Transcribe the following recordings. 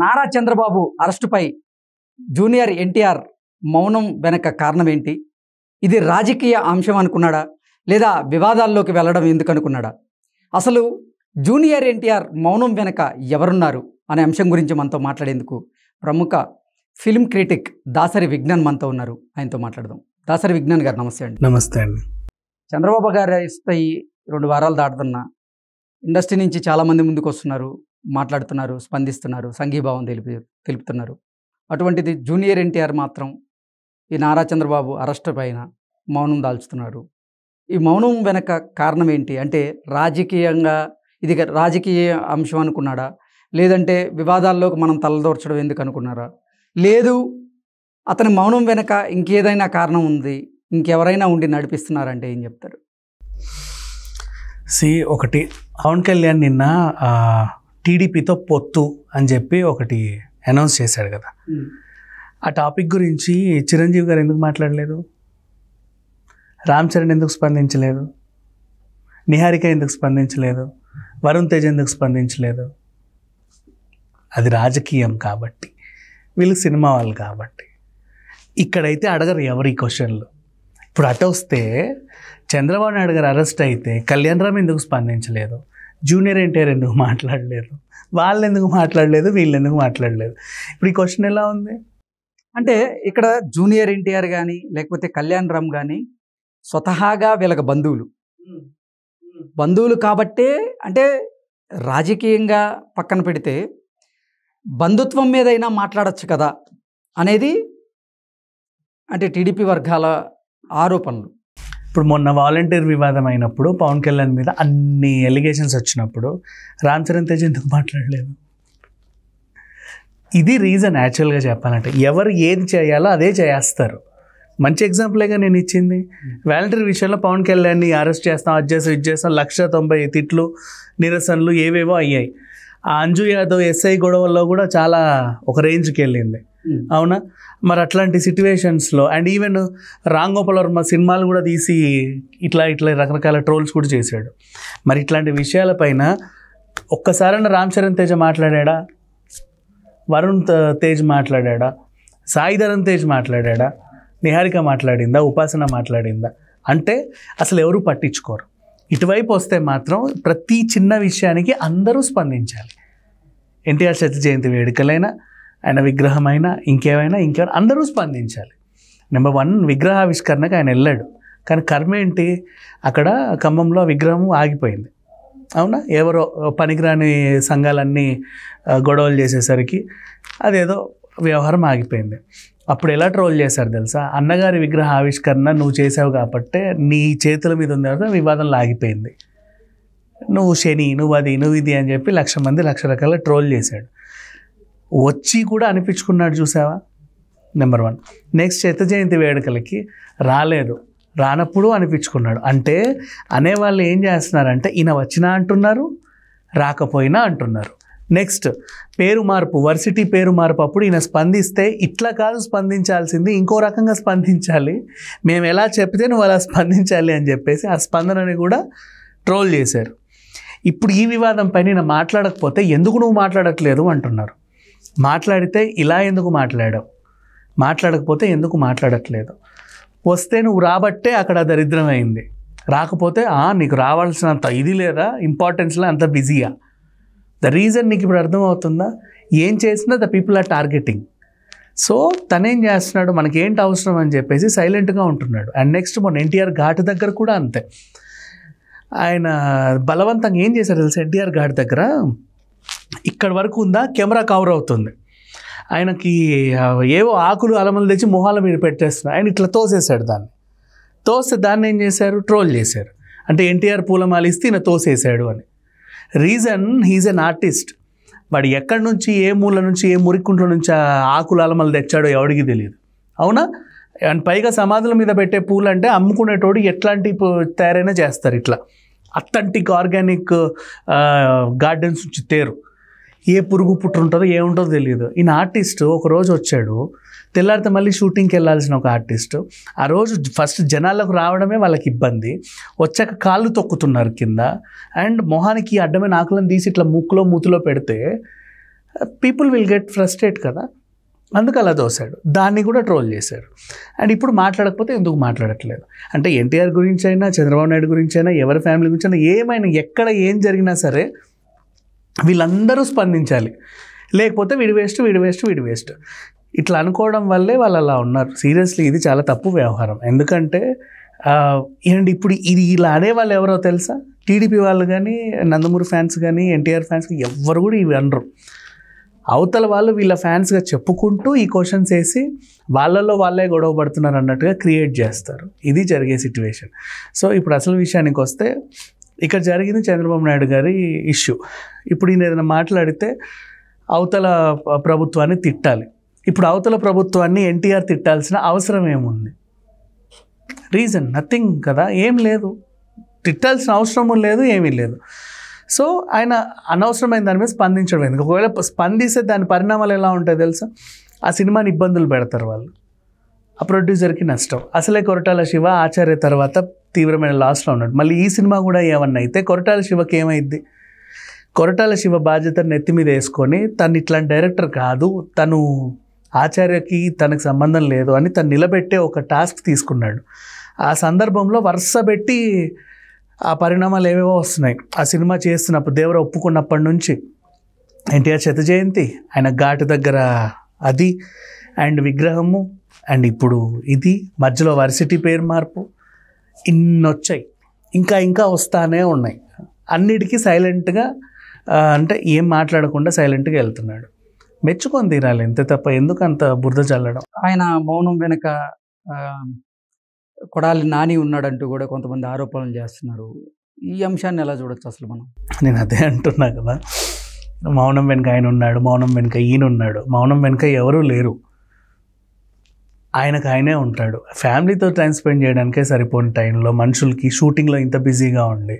నారా చంద్రబాబు అరెస్టుపై జూనియర్ ఎన్టీఆర్ మౌనం వెనక కారణం ఏంటి ఇది రాజకీయ అంశం అనుకున్నాడా లేదా వివాదాల్లోకి వెళ్ళడం ఎందుకు అనుకున్నాడా అసలు జూనియర్ ఎన్టీఆర్ మౌనం వెనక ఎవరున్నారు అనే అంశం గురించి మనతో మాట్లాడేందుకు ప్రముఖ ఫిల్మ్ క్రిటిక్ దాసరి విజ్ఞాన్ మనతో ఉన్నారు ఆయనతో మాట్లాడదాం దాసరి విజ్ఞాన్ గారు నమస్తే అండి నమస్తే అండి చంద్రబాబు గారు ఇస్తాయి రెండు వారాలు దాటుతున్నా ఇండస్ట్రీ నుంచి చాలామంది ముందుకు వస్తున్నారు మాట్లాడుతున్నారు స్పందిస్తున్నారు సంఘీభావం తెలిపి తెలుపుతున్నారు అటువంటిది జూనియర్ ఎన్టీఆర్ మాత్రం ఈ నారా చంద్రబాబు అరెస్ట్ పైన మౌనం దాల్చుతున్నారు ఈ మౌనం వెనక కారణం ఏంటి అంటే రాజకీయంగా ఇది రాజకీయ అంశం అనుకున్నాడా లేదంటే వివాదాల్లోకి మనం తలదోర్చడం ఎందుకు అనుకున్నారా లేదు అతని మౌనం వెనక ఇంకేదైనా కారణం ఉంది ఇంకెవరైనా ఉండి నడిపిస్తున్నారంటే ఏం చెప్తారు సి ఒకటి పవన్ కళ్యాణ్ నిన్న టీడీపీతో పొత్తు అని చెప్పి ఒకటి అనౌన్స్ చేశాడు కదా ఆ టాపిక్ గురించి చిరంజీవి గారు ఎందుకు మాట్లాడలేదు రామ్ చరణ్ ఎందుకు స్పందించలేదు నిహారిక ఎందుకు స్పందించలేదు వరుణ్ తేజ్ ఎందుకు స్పందించలేదు అది రాజకీయం కాబట్టి వీళ్ళు సినిమా వాళ్ళు కాబట్టి ఇక్కడైతే అడగరు ఎవరు ఈ క్వశ్చన్లు ఇప్పుడు అటు వస్తే చంద్రబాబు నాయుడు గారు అరెస్ట్ అయితే కళ్యాణ్ రామ్ ఎందుకు స్పందించలేదు జూనియర్ ఎన్టీఆర్ ఎందుకు మాట్లాడలేరు వాళ్ళు ఎందుకు మాట్లాడలేదు వీళ్ళు ఎందుకు మాట్లాడలేదు ఇప్పుడు ఈ క్వశ్చన్ ఎలా ఉంది అంటే ఇక్కడ జూనియర్ ఎన్టీఆర్ కానీ లేకపోతే కళ్యాణ్ రామ్ కానీ స్వతహాగా వీళ్ళకి బంధువులు బంధువులు కాబట్టే అంటే రాజకీయంగా పక్కన పెడితే బంధుత్వం మీదైనా మాట్లాడచ్చు కదా అనేది అంటే టీడీపీ వర్గాల ఆరోపణలు ఇప్పుడు మొన్న వాలంటీర్ వివాదం అయినప్పుడు పవన్ కళ్యాణ్ మీద అన్ని ఎలిగేషన్స్ వచ్చినప్పుడు రామ్ చరణ్ తేజ్ ఎందుకు మాట్లాడలేదు ఇది రీజన్ యాక్చువల్గా చెప్పాలంటే ఎవరు ఏది చేయాలో అదే చేస్తారు మంచి ఎగ్జాంపులేగా నేను ఇచ్చింది వాలంటీర్ విషయంలో పవన్ కళ్యాణ్ని అరెస్ట్ చేస్తాం అది చేస్తాం ఇది చేస్తాం లక్ష తొంభై తిట్లు నిరసనలు ఏవేవో అయ్యాయి ఆ అంజు యాదవ్ ఎస్ఐ గొడవల్లో కూడా చాలా ఒక రేంజ్కి వెళ్ళింది Hmm. అవునా మరి అట్లాంటి సిచ్యువేషన్స్లో అండ్ ఈవెన్ రామ్ గోపాల్ వర్మ సినిమాలు కూడా తీసి ఇట్లా ఇట్లా రకరకాల ట్రోల్స్ కూడా చేశాడు మరి ఇట్లాంటి విషయాలపైన ఒక్కసారైనా రామ్ చరణ్ తేజ మాట్లాడా వరుణ్ తేజ్ మాట్లాడా సాయిధరణ్ తేజ్ మాట్లాడా నిహారిక మాట్లాడిందా ఉపాసన మాట్లాడిందా అంటే అసలు ఎవరు పట్టించుకోరు ఇటువైపు వస్తే మాత్రం ప్రతి చిన్న విషయానికి అందరూ స్పందించాలి ఎన్టీఆర్ శత జయంతి వేడుకలైనా ఆయన విగ్రహమైనా ఇంకేమైనా ఇంకేమైనా అందరూ స్పందించాలి నెంబర్ వన్ విగ్రహ ఆవిష్కరణకు ఆయన వెళ్ళాడు కానీ కర్మ ఏంటి అక్కడ ఖమ్మంలో విగ్రహం ఆగిపోయింది అవునా ఎవరో పనికిరాని సంఘాలన్నీ గొడవలు చేసేసరికి అదేదో వ్యవహారం ఆగిపోయింది అప్పుడు ఎలా ట్రోల్ చేశారు తెలుసా అన్నగారి విగ్రహ ఆవిష్కరణ నువ్వు చేసావు కాబట్టే నీ చేతుల మీద ఉంది కదా వివాదంలో ఆగిపోయింది నువ్వు శని నువ్వు అది నువ్వు ఇది అని చెప్పి లక్ష మంది లక్ష రకాల ట్రోల్ చేశాడు వచ్చి కూడా అనిపించుకున్నాడు చూసావా నెంబర్ వన్ నెక్స్ట్ చిత్త జయంతి వేడుకలకి రాలేదు రానప్పుడు అనిపించుకున్నాడు అంటే అనేవాళ్ళు ఏం చేస్తున్నారంటే ఈయన వచ్చినా అంటున్నారు రాకపోయినా అంటున్నారు నెక్స్ట్ పేరు మార్పు వర్సిటీ పేరు మార్పు అప్పుడు ఈయన స్పందిస్తే ఇట్లా కాదు స్పందించాల్సింది ఇంకో రకంగా స్పందించాలి మేము ఎలా చెప్తే నువ్వు అలా స్పందించాలి అని చెప్పేసి ఆ స్పందనని కూడా ట్రోల్ చేశారు ఇప్పుడు ఈ వివాదంపై నేను మాట్లాడకపోతే ఎందుకు నువ్వు మాట్లాడట్లేదు అంటున్నారు మాట్లాడితే ఇలా ఎందుకు మాట్లాడావు మాట్లాడకపోతే ఎందుకు మాట్లాడట్లేదు వస్తే నువ్వు రాబట్టే అక్కడ దరిద్రమైంది రాకపోతే నీకు రావాల్సినంత ఇది లేదా ఇంపార్టెన్స్లో అంత బిజీయా ద రీజన్ నీకు ఇప్పుడు అర్థమవుతుందా ఏం చేసినా the people are targeting so తనేం చేస్తున్నాడు మనకి ఏంటి అవసరం అని చెప్పేసి సైలెంట్గా ఉంటున్నాడు అండ్ నెక్స్ట్ మన ఎన్టీఆర్ ఘాట్ దగ్గర కూడా అంతే ఆయన బలవంతంగా ఏం చేశారు తెలుసు ఎన్టీఆర్ ఘాట్ దగ్గర ఇక్కడ వరకు ఉందా కెమెరా కవర్ అవుతుంది ఆయనకి ఏవో ఆకులు అలమలు తెచ్చి మొహాల మీద పెట్టేస్తున్నారు ఆయన ఇట్లా తోసేశాడు దాన్ని తోస్తే దాన్ని ఏం చేశారు ట్రోల్ చేశారు అంటే ఎన్టీఆర్ పూలమాల ఇస్తే ఈయన తోసేశాడు అని రీజన్ హీజ్ ఎన్ ఆర్టిస్ట్ వాడు ఎక్కడి నుంచి ఏ మూల నుంచి ఏ మురికుంట్ల నుంచి ఆకులు అలమలు తెచ్చాడో ఎవడికి తెలియదు అవునా అండ్ పైగా సమాధుల మీద పెట్టే పూలు అంటే అమ్ముకునేటోడు ఎట్లాంటి తయారైనా చేస్తారు ఇట్లా అత్తంటిక్ ఆర్గానిక్ గార్డెన్స్ నుంచి తేరు ఏ పురుగు పుట్టుంటుందో ఏముంటుందో తెలియదు ఈయన ఆర్టిస్ట్ ఒక రోజు వచ్చాడు తెల్లారితే మళ్ళీ షూటింగ్కి వెళ్ళాల్సిన ఒక ఆర్టిస్ట్ ఆ రోజు ఫస్ట్ జనాలకు రావడమే వాళ్ళకి ఇబ్బంది వచ్చాక కాళ్ళు తొక్కుతున్నారు కింద అండ్ మొహానికి అడ్డమైన ఆకులను తీసి ఇట్లా ముక్కులో మూతిలో పెడితే పీపుల్ విల్ గెట్ ఫ్రస్ట్రేట్ కదా అందుకు అలా దోశాడు దాన్ని కూడా ట్రోల్ చేశారు అండ్ ఇప్పుడు మాట్లాడకపోతే ఎందుకు మాట్లాడట్లేదు అంటే ఎన్టీఆర్ గురించి అయినా చంద్రబాబు నాయుడు గురించి అయినా ఎవరి ఫ్యామిలీ గురించి అయినా ఏమైనా ఎక్కడ ఏం జరిగినా సరే వీళ్ళందరూ స్పందించాలి లేకపోతే వీడి వేస్ట్ వీడి వేస్ట్ వీడి వేస్ట్ ఇట్లా అనుకోవడం వల్లే వాళ్ళు అలా ఉన్నారు సీరియస్లీ ఇది చాలా తప్పు వ్యవహారం ఎందుకంటే ఏంటి ఇప్పుడు ఇది ఇలా వాళ్ళు ఎవరో తెలుసా టీడీపీ వాళ్ళు కానీ నందమూరి ఫ్యాన్స్ కానీ ఎన్టీఆర్ ఫ్యాన్స్ ఎవ్వరు కూడా ఇవి అనరు అవతల వాళ్ళు వీళ్ళ ఫ్యాన్స్గా చెప్పుకుంటూ ఈ క్వశ్చన్స్ వేసి వాళ్ళల్లో వాళ్ళే గొడవ పడుతున్నారు అన్నట్టుగా క్రియేట్ చేస్తారు ఇది జరిగే సిచ్యువేషన్ సో ఇప్పుడు అసలు విషయానికి వస్తే ఇక్కడ జరిగింది చంద్రబాబు నాయుడు గారి ఇష్యూ ఇప్పుడు ఈయన ఏదైనా మాట్లాడితే అవతల ప్రభుత్వాన్ని తిట్టాలి ఇప్పుడు అవతల ప్రభుత్వాన్ని ఎన్టీఆర్ తిట్టాల్సిన అవసరం ఏముంది రీజన్ నథింగ్ కదా ఏం లేదు తిట్టాల్సిన అవసరము లేదు ఏమీ లేదు సో ఆయన అనవసరమైన దాని మీద స్పందించడం ఎందుకు ఒకవేళ స్పందిస్తే దాని పరిణామాలు ఎలా ఉంటాయి తెలుసా ఆ సినిమాని ఇబ్బందులు పెడతారు వాళ్ళు ఆ ప్రొడ్యూసర్కి నష్టం అసలే కొరటాల శివ ఆచార్య తర్వాత తీవ్రమైన లాస్లో ఉన్నాడు మళ్ళీ ఈ సినిమా కూడా ఏమన్నా అయితే కొరటాల శివకి ఏమైద్ది కొరటాల శివ బాధ్యత నెత్తి మీద వేసుకొని తను ఇట్లాంటి డైరెక్టర్ కాదు తను ఆచార్యకి తనకు సంబంధం లేదు అని తను నిలబెట్టే ఒక టాస్క్ తీసుకున్నాడు ఆ సందర్భంలో వరుస పెట్టి ఆ పరిణామాలు ఏవేవో వస్తున్నాయి ఆ సినిమా చేస్తున్నప్పుడు దేవర ఒప్పుకున్నప్పటి నుంచి ఎన్టీఆర్ శత జయంతి ఆయన ఘాటు దగ్గర అది అండ్ విగ్రహము అండ్ ఇప్పుడు ఇది మధ్యలో వర్సిటీ పేరు మార్పు ఇన్ని వచ్చాయి ఇంకా ఇంకా వస్తానే ఉన్నాయి అన్నిటికీ సైలెంట్గా అంటే ఏం మాట్లాడకుండా సైలెంట్గా వెళ్తున్నాడు మెచ్చుకొని తీరాలి అంతే తప్ప ఎందుకు అంత బురద చల్లడం ఆయన మౌనం వెనుక కొడాలి నాని ఉన్నాడంటూ కూడా కొంతమంది ఆరోపణలు చేస్తున్నారు ఈ అంశాన్ని ఎలా చూడొచ్చు అసలు మనం నేను అదే అంటున్నా కదా మౌనం వెనుక ఆయన ఉన్నాడు మౌనం వెనుక ఈయన ఉన్నాడు మౌనం వెనుక ఎవరూ లేరు ఆయనకు ఆయనే ఉంటాడు ఫ్యామిలీతో టైం స్పెండ్ చేయడానికే సరిపోని టైంలో మనుషులకి షూటింగ్లో ఇంత బిజీగా ఉండి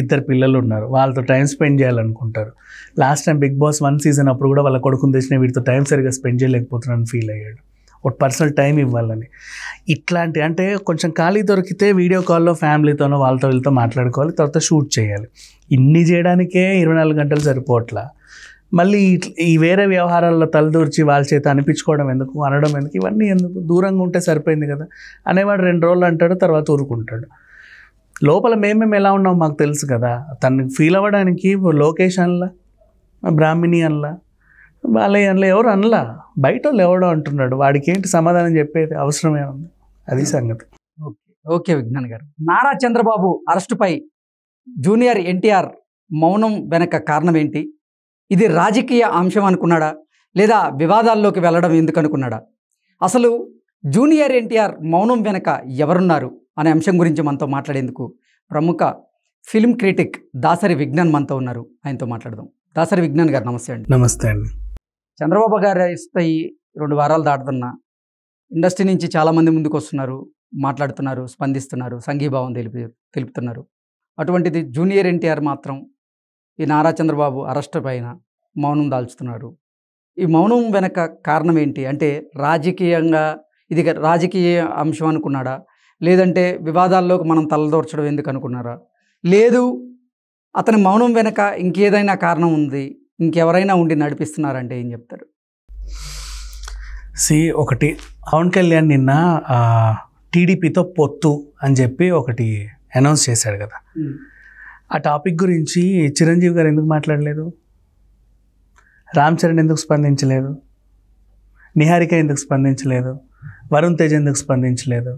ఇద్దరు పిల్లలు ఉన్నారు వాళ్ళతో టైం స్పెండ్ చేయాలనుకుంటారు last time big boss one season అప్పుడు కూడా వాళ్ళ కొడుకుని తెచ్చిన వీటితో టైం సరిగా స్పెండ్ చేయలేకపోతున్నాను ఫీల్ అయ్యాడు ఒక పర్సనల్ టైం ఇవ్వాలని ఇట్లాంటి అంటే కొంచెం ఖాళీ దొరికితే వీడియో కాల్లో ఫ్యామిలీతోనో వాళ్ళతో వీళ్ళతో మాట్లాడుకోవాలి తర్వాత షూట్ చేయాలి ఇన్ని చేయడానికే ఇరవై నాలుగు గంటలు సరిపోవట్లా మళ్ళీ ఈ వేరే వ్యవహారాల్లో తలదూర్చి వాళ్ళ చేత అనిపించుకోవడం ఎందుకు అనడం ఎందుకు ఇవన్నీ ఎందుకు దూరంగా ఉంటే సరిపోయింది కదా అనేవాడు రెండు రోజులు అంటాడు తర్వాత ఊరుకుంటాడు లోపల మేమేం ఎలా ఉన్నాం మాకు తెలుసు కదా తను ఫీల్ అవ్వడానికి లోకేష్ అనలా బ్రాహ్మిణి అనలా వాళ్ళే అనలా ఎవరు అనలా బయట వాళ్ళు ఎవడో అంటున్నాడు వాడికి ఏంటి సమాధానం చెప్పేది అవసరమే ఉంది అది సంగతి ఓకే ఓకే విజ్ఞాన్ గారు నారా చంద్రబాబు అరెస్టుపై జూనియర్ ఎన్టీఆర్ మౌనం వెనక కారణం ఏంటి ఇది రాజకీయ అంశం అనుకున్నాడా లేదా వివాదాల్లోకి వెళ్ళడం ఎందుకు అనుకున్నాడా అసలు జూనియర్ ఎన్టీఆర్ మౌనం వెనక ఎవరున్నారు అనే అంశం గురించి మనతో మాట్లాడేందుకు ప్రముఖ ఫిల్మ్ క్రిటిక్ దాసరి విజ్ఞాన్ మనతో ఉన్నారు ఆయనతో మాట్లాడదాం దాసరి విజ్ఞాన్ గారు నమస్తే అండి నమస్తే అండి చంద్రబాబు గారు ఇస్తాయి రెండు వారాలు దాటుతున్నా ఇండస్ట్రీ నుంచి చాలామంది ముందుకు వస్తున్నారు మాట్లాడుతున్నారు స్పందిస్తున్నారు సంఘీభావం తెలుపు తెలుపుతున్నారు అటువంటిది జూనియర్ ఎన్టీఆర్ మాత్రం ఈ నారా చంద్రబాబు అరెస్ట్ పైన మౌనం దాల్చుతున్నారు ఈ మౌనం వెనక కారణం ఏంటి అంటే రాజకీయంగా ఇది రాజకీయ అంశం అనుకున్నాడా లేదంటే వివాదాల్లోకి మనం తలదోర్చడం ఎందుకు అనుకున్నారా లేదు అతని మౌనం వెనక ఇంకేదైనా కారణం ఉంది ఇంకెవరైనా ఉండి నడిపిస్తున్నారంటే ఏం చెప్తారు సి ఒకటి పవన్ కళ్యాణ్ నిన్న టీడీపీతో పొత్తు అని చెప్పి ఒకటి అనౌన్స్ చేశాడు కదా ఆ టాపిక్ గురించి చిరంజీవి గారు ఎందుకు మాట్లాడలేదు రామ్ చరణ్ ఎందుకు స్పందించలేదు నిహారిక ఎందుకు స్పందించలేదు వరుణ్ తేజ్ ఎందుకు స్పందించలేదు